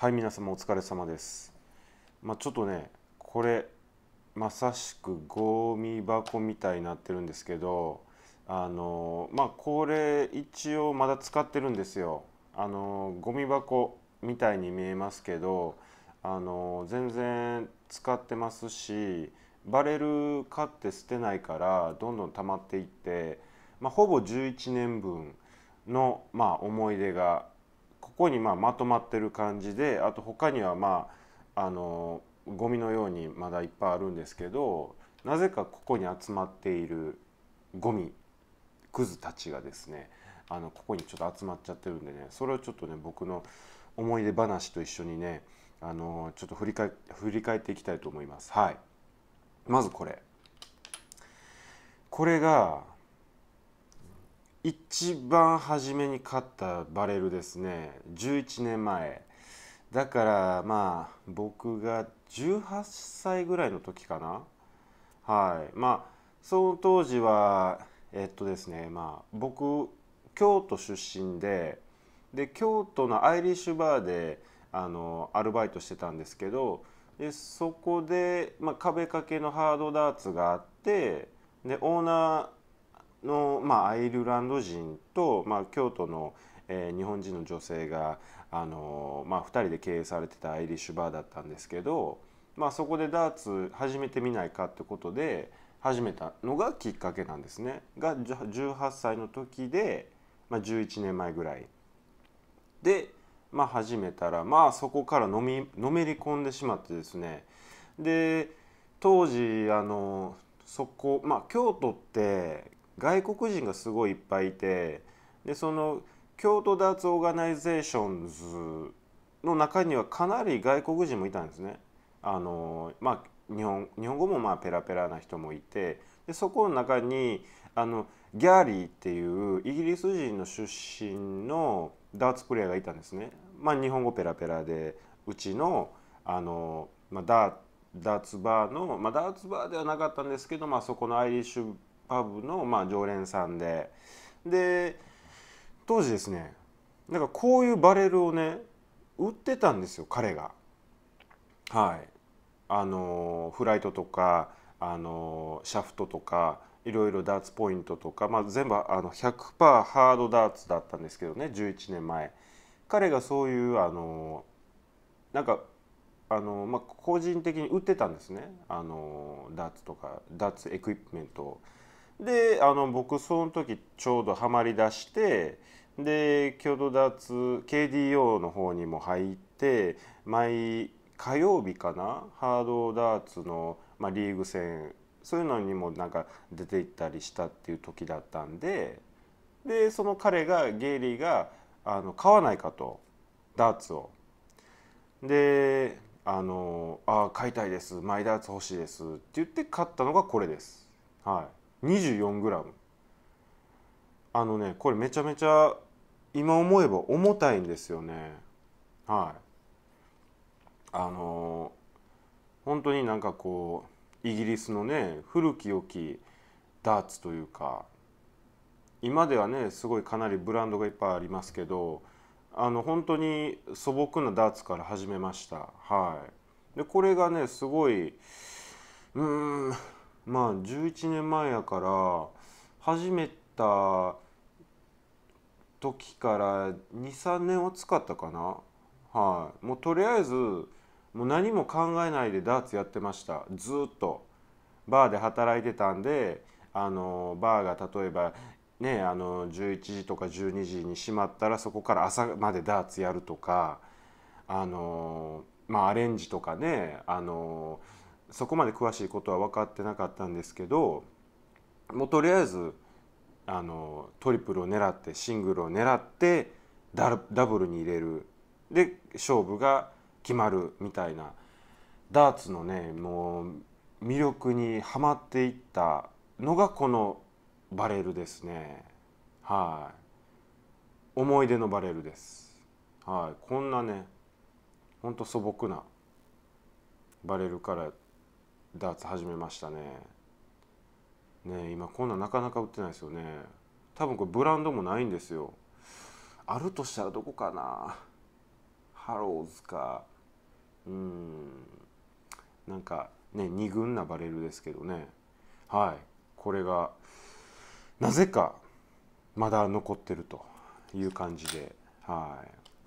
はい皆様お疲れ様です、まあ、ちょっとねこれまさしくゴミ箱みたいになってるんですけどあのまあこれ一応まだ使ってるんですよあのゴミ箱みたいに見えますけどあの全然使ってますしバレル買って捨てないからどんどん溜まっていって、まあ、ほぼ11年分の、まあ、思い出がここにまあまとまってる感じであと他にはまああのゴミのようにまだいっぱいあるんですけどなぜかここに集まっているゴミクズたちがですねあのここにちょっと集まっちゃってるんでねそれをちょっとね僕の思い出話と一緒にねあのちょっと振り返振り返っていきたいと思います。はい、まずこれこれが一番初めに買ったバレルですね11年前だからまあ僕が18歳ぐらいの時かなはいまあその当時はえっとですねまあ僕京都出身でで京都のアイリッシュバーであのアルバイトしてたんですけどでそこで、まあ、壁掛けのハードダーツがあってでオーナーの、まあ、アイルランド人と、まあ、京都の、えー、日本人の女性が、あのまあ、2人で経営されてたアイリッシュバーだったんですけど、まあ、そこでダーツ始めてみないかってことで始めたのがきっかけなんですね。が18歳の時で、まあ、11年前ぐらい。で、まあ、始めたら、まあ、そこからのみのめり込んでしまってですねで当時あのそこまあ京都って外国人がすごいいっぱいいてでその京都ダーツオーガナイゼーションズの中にはかなり外国人もいたんですね。あのまあ、日本日本語もまあペラペラな人もいてでそこの中にあのギャーリーっていうイギリス人の出身のダーツプレーヤーがいたんですね。まあ、日本語ペラペラでうちのあの、まあダ、ダーツバーの、まあ、ダーツバーではなかったんですけど、まあ、そこのアイリッシュパブのまあ常連さんでで当時ですねなんかこういうバレルをね売ってたんですよ彼が。はいあのフライトとかあのシャフトとかいろいろダーツポイントとか、まあ、全部あの100%ハードダーツだったんですけどね11年前彼がそういうあのなんかあの、まあ、個人的に売ってたんですねあのダーツとかダーツエクイプメントを。であの僕その時ちょうどハマりだしてで共同脱 KDO の方にも入って毎火曜日かなハードダーツの、まあ、リーグ戦そういうのにもなんか出ていったりしたっていう時だったんででその彼がゲイリーがあの買わないかとダーツを。であの「あ買いたいですマイダーツ欲しいです」って言って買ったのがこれです。はい 24g あのねこれめちゃめちゃ今思えば重たいんですよねはいあの本当になんかこうイギリスのね古き良きダーツというか今ではねすごいかなりブランドがいっぱいありますけどあの本当に素朴なダーツから始めましたはいでこれがねすごいうんまあ11年前やから始めた時から23年は使ったかなはいもうとりあえずもう何も考えないでダーツやってましたずっとバーで働いてたんであのバーが例えばねあの11時とか12時に閉まったらそこから朝までダーツやるとかあのまあアレンジとかねあのそこまで詳しいことは分かってなかったんですけどもうとりあえずあのトリプルを狙ってシングルを狙ってダダブルに入れるで勝負が決まるみたいなダーツのねもう魅力にはまっていったのがこのバレルですねはい思い出のバレルですはいこんなねほんと素朴なバレルからダーツ始めましたねね今こんなんなかなか売ってないですよね多分これブランドもないんですよあるとしたらどこかなハローズかうんなんかね二軍なバレルですけどねはいこれがなぜかまだ残ってるという感じでは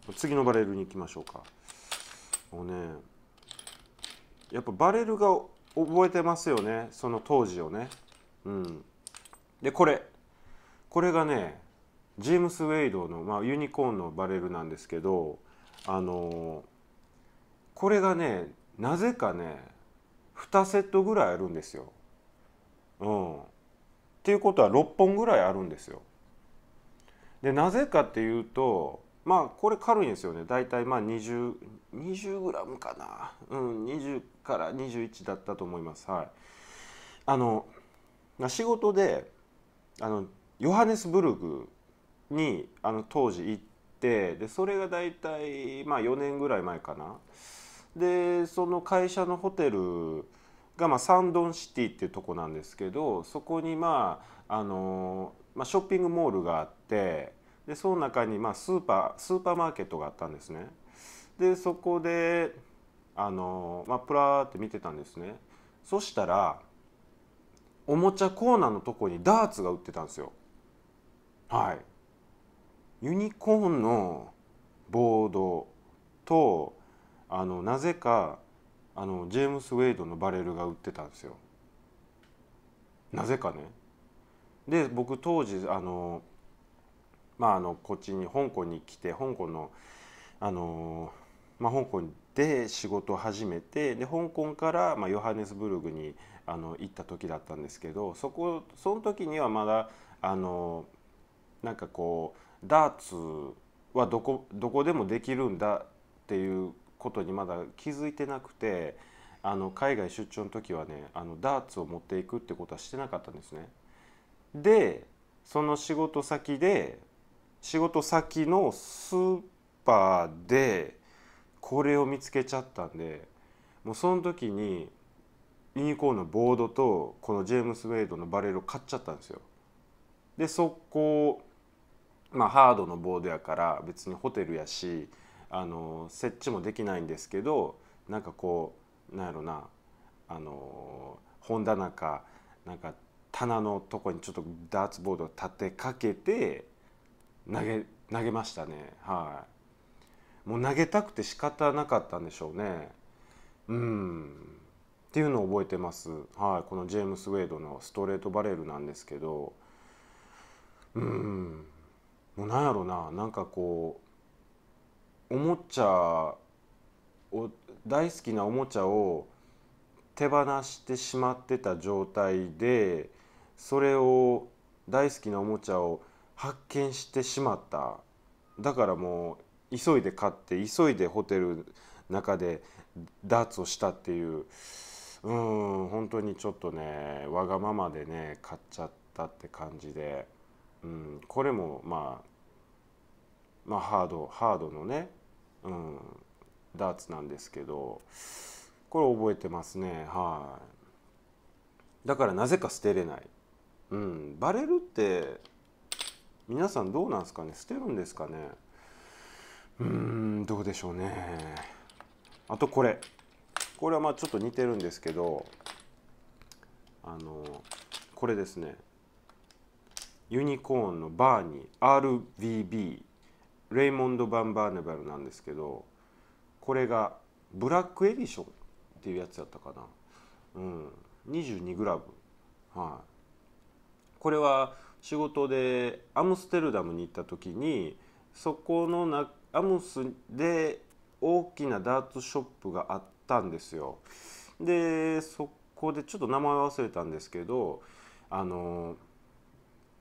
い次のバレルに行きましょうかもうねやっぱバレルが覚えてますよねその当時をねうんでこれこれがねジェームス・ウェイドの、まあ、ユニコーンのバレルなんですけどあのこれがねなぜかね2セットぐらいあるんですよ。うん、っていうことは6本ぐらいあるんですよ。でなぜかっていうとまあこれ軽いんですよね大体まあ 20g 20かな、うん、20から21だったと思いますはいあの仕事であのヨハネスブルグにあの当時行ってでそれが大体まあ4年ぐらい前かなでその会社のホテルがまあサンドンシティっていうとこなんですけどそこにまああの、まあ、ショッピングモールがあってでその中にまあスーパースーパーマーケットがあったんですねでそこであの、まあ、プラーって見てたんですねそしたらおもちゃコーナーのとこにダーツが売ってたんですよはいユニコーンのボードとあのなぜかあのジェームス・ウェイドのバレルが売ってたんですよなぜかねで僕当時あのまあ、あのこっちに香港に来て香港の、あのまあ、香港で仕事を始めてで香港から、まあ、ヨハネスブルグにあの行った時だったんですけどそこその時にはまだあのなんかこうダーツはどこどこでもできるんだっていうことにまだ気づいてなくてあの海外出張の時はねあのダーツを持っていくってことはしてなかったんですね。でその仕事先で仕事先のスーパーでこれを見つけちゃったんでもうその時にユニコーンのボードとこのジェームス・ウェイドのバレルを買っちゃったんですよ。で速攻まあハードのボードやから別にホテルやしあの設置もできないんですけどなんかこうなんやろなあの本棚かなんか棚のとこにちょっとダーツボードを立てかけて投げ投げましたねはいもう投げたくて仕方なかったんでしょうねうんっていうのを覚えてますはいこのジェームス・ウェイドのストレートバレルなんですけどうんもうなんやろななんかこうおもちゃを大好きなおもちゃを手放してしまってた状態でそれを大好きなおもちゃを発見してしまっただからもう急いで買って急いでホテル中でダーツをしたっていううん本当にちょっとねわがままでね買っちゃったって感じで、うん、これもまあまあハードハードのね、うん、ダーツなんですけどこれ覚えてますねはいだからなぜか捨てれない、うん、バレルって皆さんどうなんですかね捨てるんですかねうんどうでしょうねあとこれこれはまあちょっと似てるんですけどあのこれですねユニコーンのバーニー RVB レイモンド・バンバーネバルなんですけどこれがブラックエディションっていうやつやったかな、うん、22g はいこれは仕事でアムステルダムに行った時にそこのなアムスで大きなダーツショップがあったんですよ。でそこでちょっと名前忘れたんですけどあの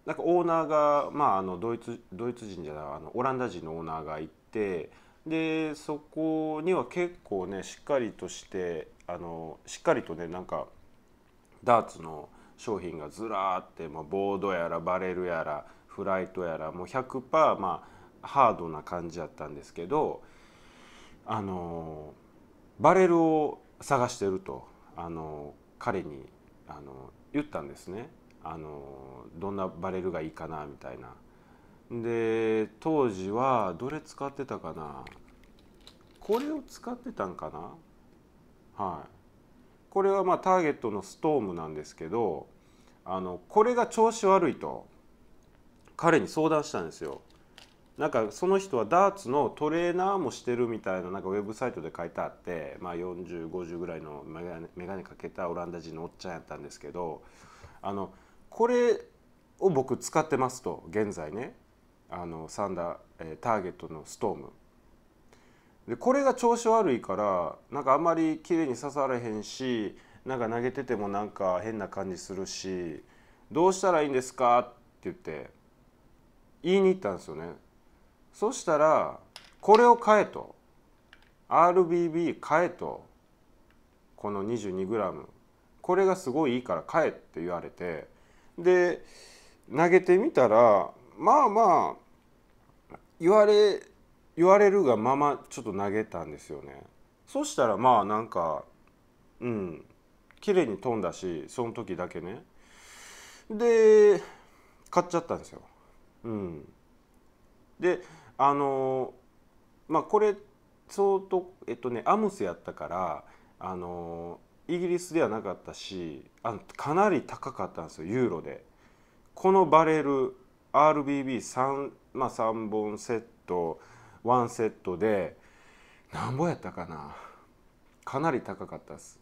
なんかオーナーが、まあ、あのドイツドイツ人じゃないあのオランダ人のオーナーがいてでそこには結構ねしっかりとしてあのしっかりとねなんかダーツの。商品がずらーって、まあ、ボードやらバレルやらフライトやらもう100%、まあ、ハードな感じやったんですけど、あのバレルを探してると、あの彼に、あの言ったんですね、あのどんなバレルがいいかなみたいな。で当時はどれ使ってたかなこれを使ってたんかなはいこれはまあターゲットのストームなんですけどあのこれが調子悪いと彼に相談したんですよなんかその人はダーツのトレーナーもしてるみたいななんかウェブサイトで書いてあって、まあ、4050ぐらいの眼鏡かけたオランダ人のおっちゃんやったんですけどあのこれを僕使ってますと現在ねあのサンダー、えターゲットのストームでこれが調子悪いからなんかあんまり綺麗に刺されへんしなんか投げててもなんか変な感じするしどうしたらいいんですか?」って言って言いに行ったんですよね。そしたら「これを買え」と「RBB 買え」と「この 22g これがすごいいいから買え」って言われてで投げてみたらまあまあ言われ言われるがままちょっと投げたんですよね。そしたらまあなんかうん綺麗に飛んだしその時だけねで買っちゃったんですようんであのまあこれ相当えっとねアムスやったからあのイギリスではなかったしあのかなり高かったんですよユーロでこのバレル RBB3、まあ、3本セット1セットでなんぼやったかなかなり高かったです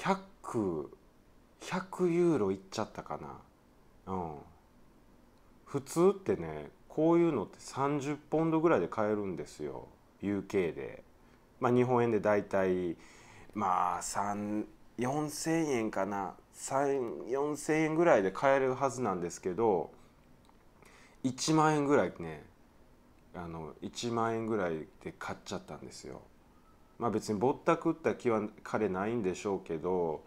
100ユーロいっちゃったかなうん普通ってねこういうのって30ポンドぐらいで買えるんですよ UK でまあ日本円でだいたいまあ4,000円かな4,000円ぐらいで買えるはずなんですけど1万円ぐらいねあの1万円ぐらいで買っちゃったんですよまあ、別にぼったくった気は彼ないんでしょうけど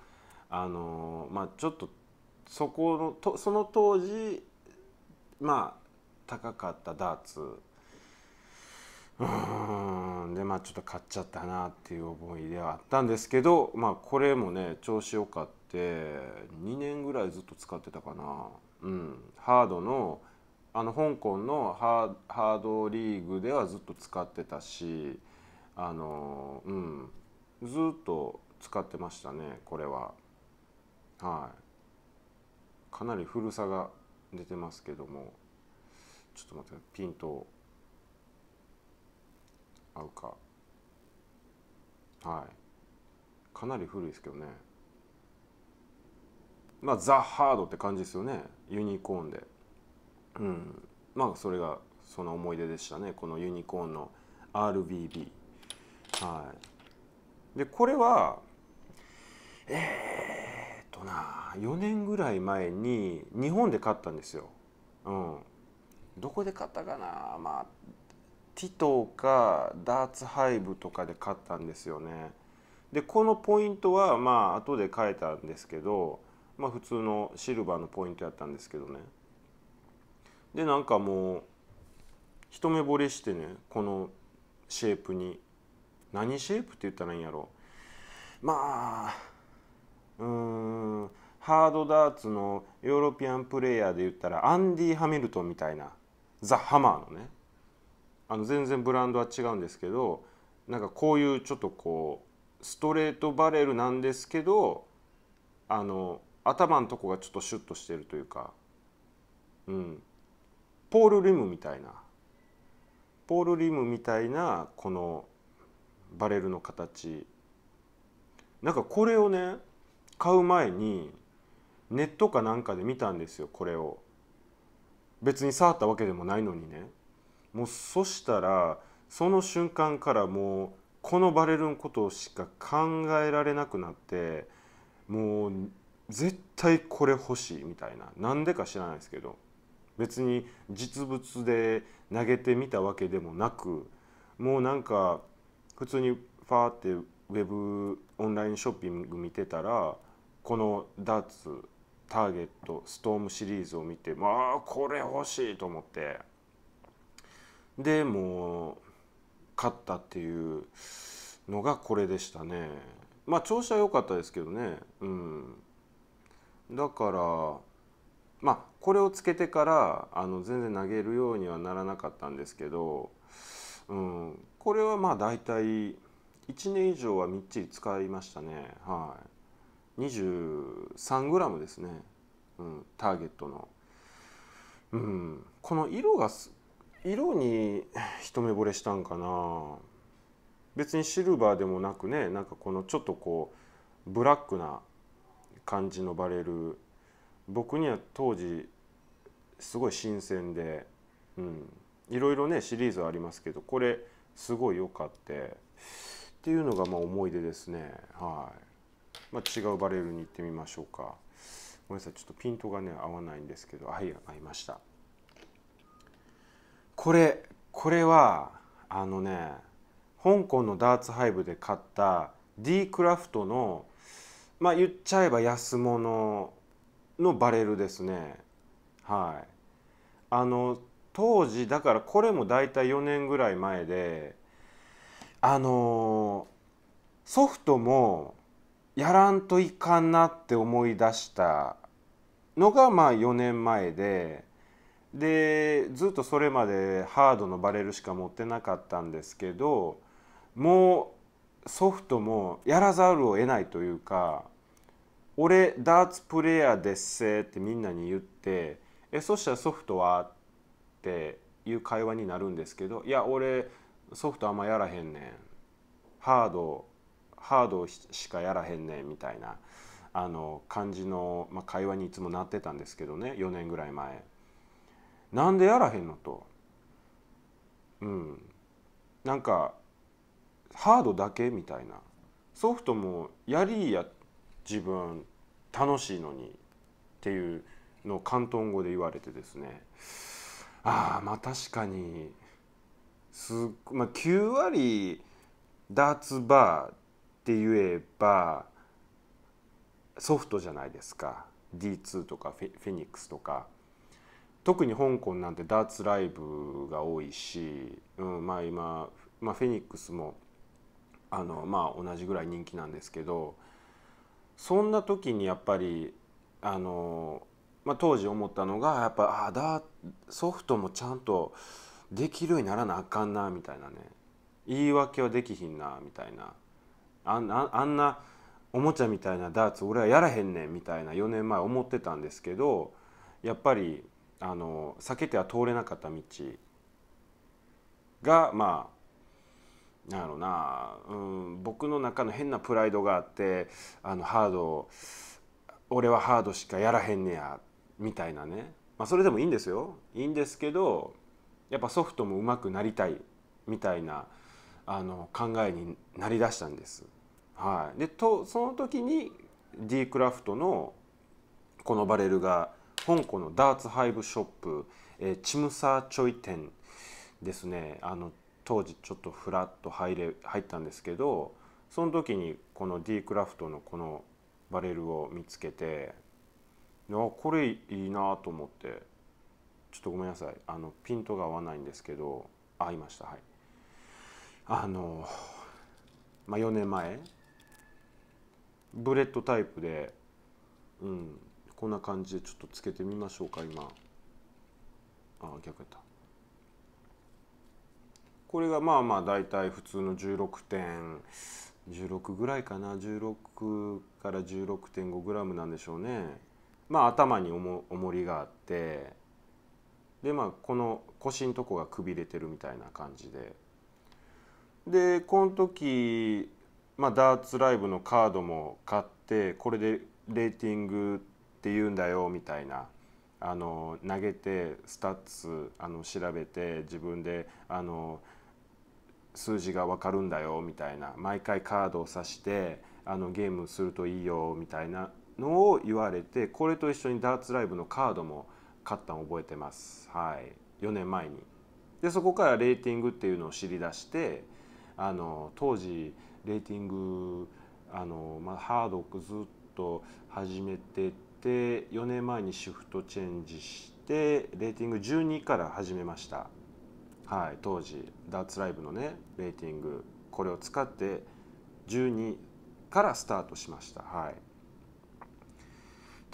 あの、まあ、ちょっとそこのとその当時まあ高かったダーツうんでまあちょっと買っちゃったなっていう思いではあったんですけどまあこれもね調子良かって2年ぐらいずっと使ってたかなうんハードのあの香港のハードリーグではずっと使ってたしあのうんずっと使ってましたねこれははいかなり古さが出てますけどもちょっと待ってピント合うかはいかなり古いですけどねまあザ・ハードって感じですよねユニコーンでうんまあそれがその思い出でしたねこのユニコーンの RBB はい、でこれはえー、っとな4年ぐらい前に日本で勝ったんですよ。うん、どこで勝ったかな、まあ、ティトーかダーツハイブとかで勝ったんですよね。でこのポイントはまあ後で変えたんですけど、まあ、普通のシルバーのポイントやったんですけどね。でなんかもう一目ぼれしてねこのシェイプに何シェイプって言ったらいいんやろまあうんハードダーツのヨーロピアンプレーヤーで言ったらアンディ・ハミルトンみたいなザ・ハマーのねあの全然ブランドは違うんですけどなんかこういうちょっとこうストレートバレルなんですけどあの頭のとこがちょっとシュッとしてるというかうんポール・リムみたいなポール・リムみたいなこのバレルの形なんかこれをね買う前にネットかなんかで見たんですよこれを別に触ったわけでもないのにねもうそしたらその瞬間からもうこのバレルのことしか考えられなくなってもう絶対これ欲しいみたいななんでか知らないですけど別に実物で投げてみたわけでもなくもうなんか普通にファーってウェブオンラインショッピング見てたらこのダーツターゲットストームシリーズを見てまあこれ欲しいと思ってでもう買ったっていうのがこれでしたねまあ調子は良かったですけどねうんだからまあこれをつけてからあの全然投げるようにはならなかったんですけど、うん、これはまあ大体1年以上はみっちり使いましたねはい23グラムですね、うん、ターゲットの、うん、この色が色に一目惚れしたんかな別にシルバーでもなくねなんかこのちょっとこうブラックな感じのバレル僕には当時すごい新鮮で、うん、いろいろねシリーズはありますけどこれすごい良かったっていうのがまあ思い出ですねはい、まあ、違うバレルに行ってみましょうかごめんなさいちょっとピントがね合わないんですけどはい合いましたこれこれはあのね香港のダーツハイブで買った D クラフトのまあ言っちゃえば安物のバレルですねはいあの当時だからこれも大体4年ぐらい前であのー、ソフトもやらんといかんなって思い出したのがまあ4年前ででずっとそれまでハードのバレルしか持ってなかったんですけどもうソフトもやらざるを得ないというか「俺ダーツプレーヤーですせ」ってみんなに言って「えそしたらソフトは?」っっていう会話になるんですけど「いや俺ソフトあんまやらへんねん」「ハードハードしかやらへんねん」みたいなあの感じの、まあ、会話にいつもなってたんですけどね4年ぐらい前。なんでやらへんのと。うん。なんかハードだけみたいな。ソフトもやりや自分楽しいのにっていうのを広東語で言われてですねあまあ確かにす、まあ、9割ダーツバーって言えばソフトじゃないですか D2 とかフェニックスとか特に香港なんてダーツライブが多いし、うん、まあ今、まあ、フェニックスもあの、まあ、同じぐらい人気なんですけどそんな時にやっぱりあのまあ、当時思ったのがやっぱあだソフトもちゃんとできるようにならなあかんなみたいなね言い訳はできひんなみたいなあんなおもちゃみたいなダーツ俺はやらへんねんみたいな4年前思ってたんですけどやっぱりあの避けては通れなかった道がまあなんやろうな、うん、僕の中の変なプライドがあってあのハード俺はハードしかやらへんねやっみたいなね、まあ、それでもいいんですよいいんですけどやっぱソフトも上手くなりたいみたいなあの考えになりだしたんです。はい、でとその時に D クラフトのこのバレルが香港のダーツハイブショップ、えー、チムサーチョイ店ですねあの当時ちょっとフラッと入れ入ったんですけどその時にこの D クラフトのこのバレルを見つけてやこれいいなと思ってちょっとごめんなさいあのピントが合わないんですけど合いましたはいあの、まあ、4年前ブレッドタイプでうんこんな感じでちょっとつけてみましょうか今あ逆やったこれがまあまあ大体普通の16点16ぐらいかな16から16.5グラムなんでしょうねまあ、頭に重重りがあってで、まあ、この腰のとこがくびれてるみたいな感じででこの時、まあ、ダーツライブのカードも買ってこれでレーティングっていうんだよみたいな。あの投げてスタッツあの調べて自分であの数字が分かるんだよみたいな毎回カードを指してあのゲームするといいよみたいなのを言われてこれと一緒にダーツライブのカードも買ったの覚えてます、はい、4年前にでそこからレーティングっていうのを知り出してあの当時レーティングあの、まあ、ハードクずっと始めてて4年前にシフトチェンジしてレーティング12から始めました、はい、当時ダーツライブのねレーティングこれを使って12からスタートしました。はい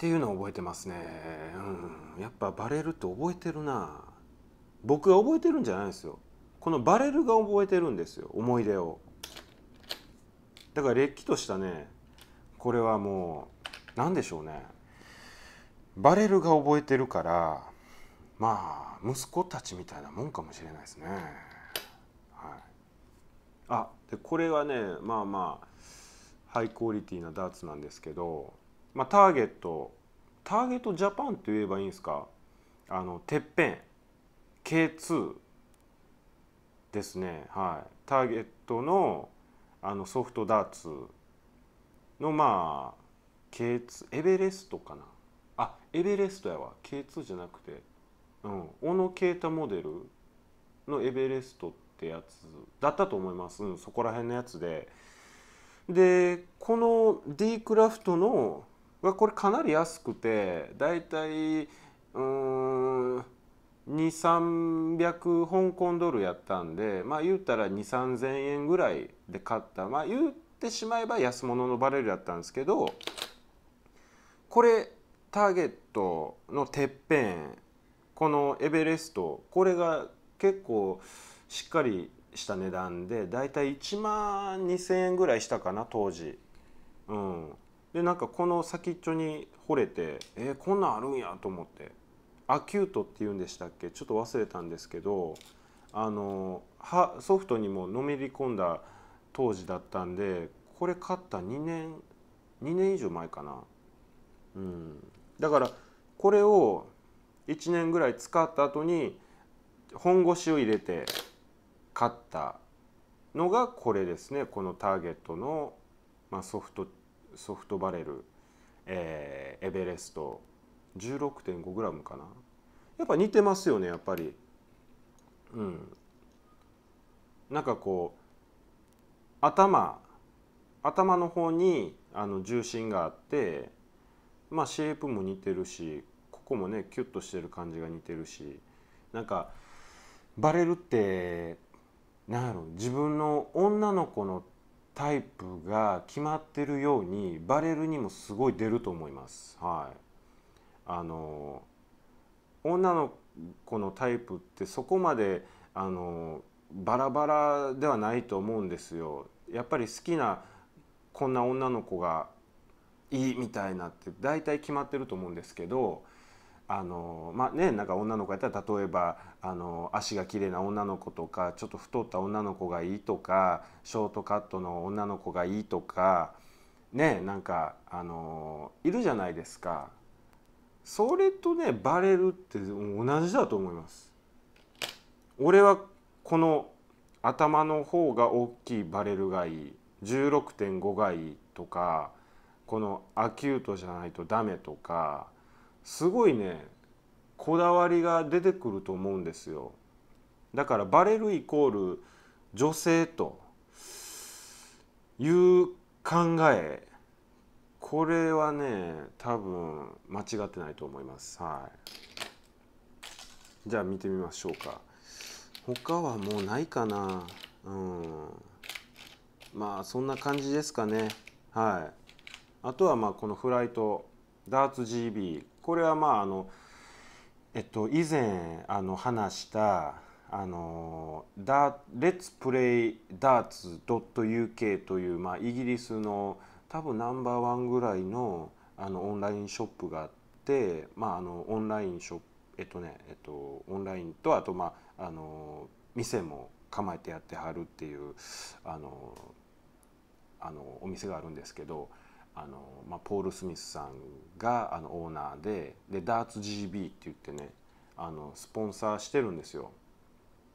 っていうのは覚えてますね、うん、やっぱバレるって覚えてるな僕が覚えてるんじゃないですよこのバレルが覚えてるんですよ思い出をだかられっきとしたねこれはもう何でしょうねバレルが覚えてるからまあ息子たちみたいなもんかもしれないですねはいあでこれはねまあまあハイクオリティなダーツなんですけどまあ、ターゲットターゲットジャパンって言えばいいんですかあのてっぺん K2 ですねはいターゲットのあのソフトダーツのまあ K2 エベレストかなあエベレストやわ K2 じゃなくてうん小野啓太モデルのエベレストってやつだったと思います、うん、そこら辺のやつででこの D クラフトのこれかなり安くてだいたい2300香港ドルやったんでまあ言うたら23000円ぐらいで買ったまあ言ってしまえば安物のバレルだったんですけどこれターゲットのてっぺんこのエベレストこれが結構しっかりした値段でだいたい1万2000円ぐらいしたかな当時。うんでなんかこの先っちょに惚れてえー、こんなんあるんやと思ってアキュートっていうんでしたっけちょっと忘れたんですけどあのはソフトにものめり込んだ当時だったんでこれ買った2年2年以上前かなうんだからこれを1年ぐらい使った後に本腰を入れて買ったのがこれですねこのターゲットの、まあ、ソフトソフトバレル、えー、エベレスト 16.5g かなやっぱ似てますよねやっぱりうんなんかこう頭頭の方にあの重心があってまあシェイプも似てるしここもねキュッとしてる感じが似てるしなんかバレルってなんやろ自分の女の子のタイプが決まってるようにバレルにもすごい出ると思います。はい、あの女の子のタイプってそこまであのバラバラではないと思うんですよ。やっぱり好きなこんな女の子がいいみたいなって大体決まってると思うんですけどあのまあねなんか女の子やったら例えばあの足が綺麗な女の子とかちょっと太った女の子がいいとかショートカットの女の子がいいとかねなんかあのいるじゃないですかそれとねバレるって同じだと思います俺はこの頭の方が大きいバレルがいい16.5がいいとかこのアキュートじゃないとダメとかすごいねこだわりが出てくると思うんですよだからバレるイコール女性という考えこれはね多分間違ってないと思いますはいじゃあ見てみましょうか他はもうないかなうんまあそんな感じですかねはいあとはまあこのフライトダーツ GB これはまああの、えっと、以前あの話したあのダレッツプレイダーツ .uk という、まあ、イギリスの多分ナンバーワンぐらいのあのオンラインショップがあって、まあ、あのオンラインショップえっとねえっとオンラインとあとまああの店も構えてやってはるっていうあのあのお店があるんですけどあの、まあ、ポール・スミスさんがあのオーナーででダーツ GB って言ってねあのスポンサーしてるんですよ。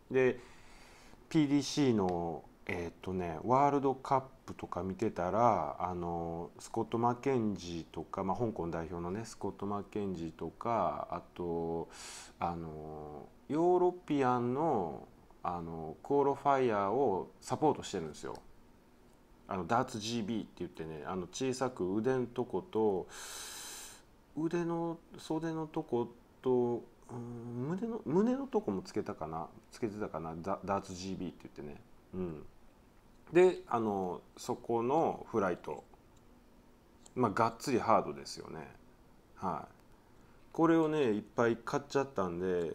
で PDC のえっ、とねワールドカップとか見てたらあのスコット・マケンジーとか、まあ、香港代表のねスコット・マケンジーとかあとあのヨーロピアンのあのコーロファイヤーをサポートしてるんですよ。あのダーツ GB って言ってねあの小さく腕のとこと腕の袖のとこと胸の胸のとこもつけたかなつけてたかなダダーツ GB って言ってね、うん、であのそこのフライトまあがっつりハードですよねはいこれをねいっぱい買っちゃったんで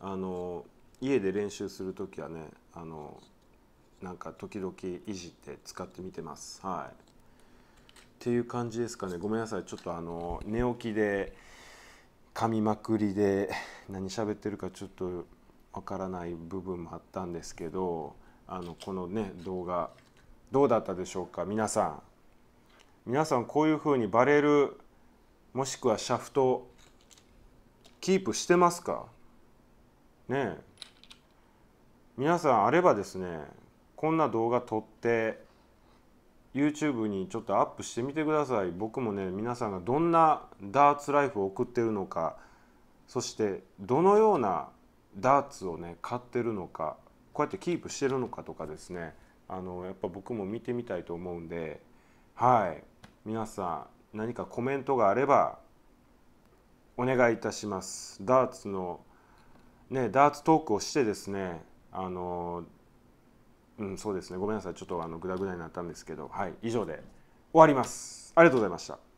あの家で練習する時はねあのなんか時々いじって使ってみてます。はいっていう感じですかねごめんなさいちょっとあの寝起きで噛みまくりで何喋ってるかちょっとわからない部分もあったんですけどあのこのね動画どうだったでしょうか皆さん皆さんこういうふうにバレルもしくはシャフトキープしてますかね皆さんあればですねこんな動画撮って YouTube にちょっとアップしてみてください僕もね皆さんがどんなダーツライフを送ってるのかそしてどのようなダーツをね買ってるのかこうやってキープしてるのかとかですねあのやっぱ僕も見てみたいと思うんではい皆さん何かコメントがあればお願いいたしますダーツのねダーツトークをしてですねあのうん、そうですね。ごめんなさい。ちょっとあのグダグダになったんですけど、はい、以上で終わります。ありがとうございました。